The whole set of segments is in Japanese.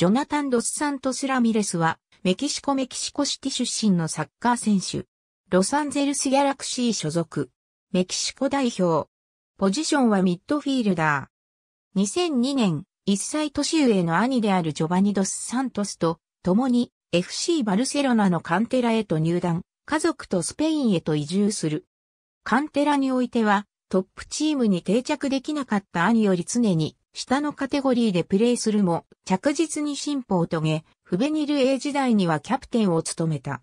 ジョナタン・ドスサントス・ラミレスは、メキシコメキシコシティ出身のサッカー選手。ロサンゼルス・ギャラクシー所属。メキシコ代表。ポジションはミッドフィールダー。2002年、1歳年上の兄であるジョバニ・ドス・サントスと、共に FC バルセロナのカンテラへと入団、家族とスペインへと移住する。カンテラにおいては、トップチームに定着できなかった兄より常に下のカテゴリーでプレーするも、着実に進歩を遂げ、フベニル A 時代にはキャプテンを務めた。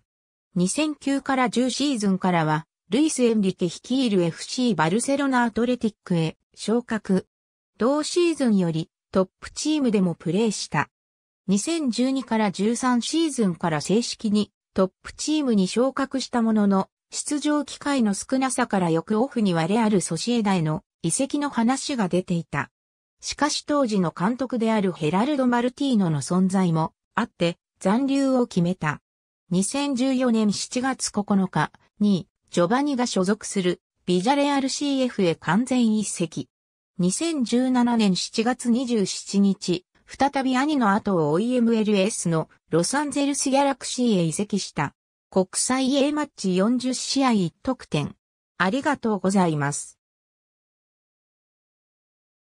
2009から10シーズンからは、ルイス・エンリケ率いる FC バルセロナアトレティックへ昇格。同シーズンよりトップチームでもプレーした。2012から13シーズンから正式にトップチームに昇格したものの、出場機会の少なさから翌オフにはレアル・ソシエダへの移籍の話が出ていた。しかし当時の監督であるヘラルド・マルティーノの存在もあって残留を決めた。2014年7月9日にジョバニが所属するビジャレアル CF へ完全移籍。2017年7月27日、再び兄の後を追い MLS のロサンゼルスギャラクシーへ移籍した。国際 A マッチ40試合1得点。ありがとうございます。